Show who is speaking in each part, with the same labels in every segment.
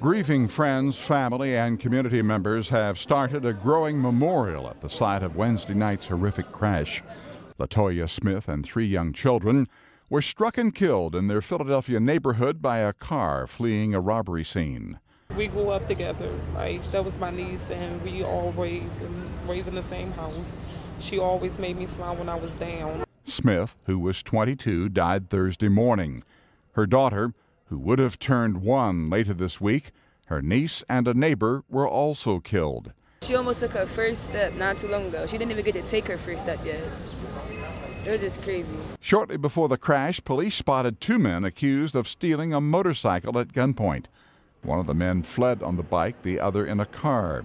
Speaker 1: Grieving friends, family, and community members have started a growing memorial at the site of Wednesday night's horrific crash. Latoya Smith and three young children were struck and killed in their Philadelphia neighborhood by a car fleeing a robbery scene.
Speaker 2: We grew up together. Like that was my niece, and we all raised and raised in the same house. She always made me smile when I was down.
Speaker 1: Smith, who was 22, died Thursday morning. Her daughter, who would have turned one later this week, her niece and a neighbor were also killed.
Speaker 2: She almost took her first step not too long ago. She didn't even get to take her first step yet. It was just crazy.
Speaker 1: Shortly before the crash, police spotted two men accused of stealing a motorcycle at gunpoint. One of the men fled on the bike, the other in a car.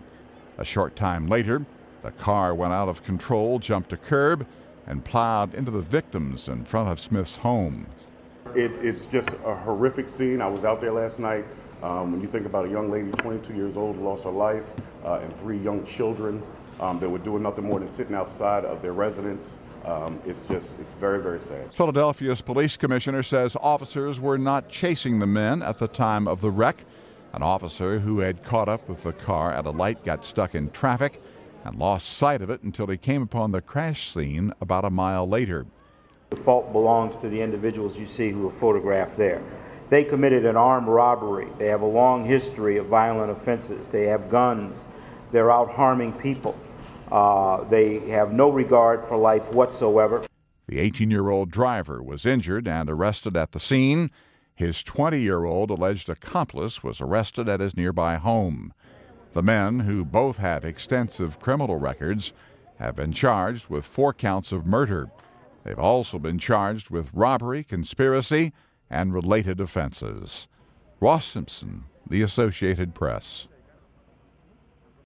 Speaker 1: A short time later, the car went out of control, jumped a curb, and plowed into the victims in front of Smith's home.
Speaker 3: It, it's just a horrific scene. I was out there last night. Um, when you think about a young lady, 22 years old, who lost her life, uh, and three young children um, that were doing nothing more than sitting outside of their residence. Um, it's just, it's very, very sad.
Speaker 1: Philadelphia's police commissioner says officers were not chasing the men at the time of the wreck. An officer who had caught up with the car at a light got stuck in traffic and lost sight of it until he came upon the crash scene about a mile later.
Speaker 2: The fault belongs to the individuals you see who are photographed there. They committed an armed robbery. They have a long history of violent offenses. They have guns. They're out harming people. Uh, they have no regard for life whatsoever.
Speaker 1: The 18 year old driver was injured and arrested at the scene. His 20 year old alleged accomplice was arrested at his nearby home. The men, who both have extensive criminal records, have been charged with four counts of murder. They've also been charged with robbery, conspiracy, and related offenses. Ross Simpson, The Associated Press.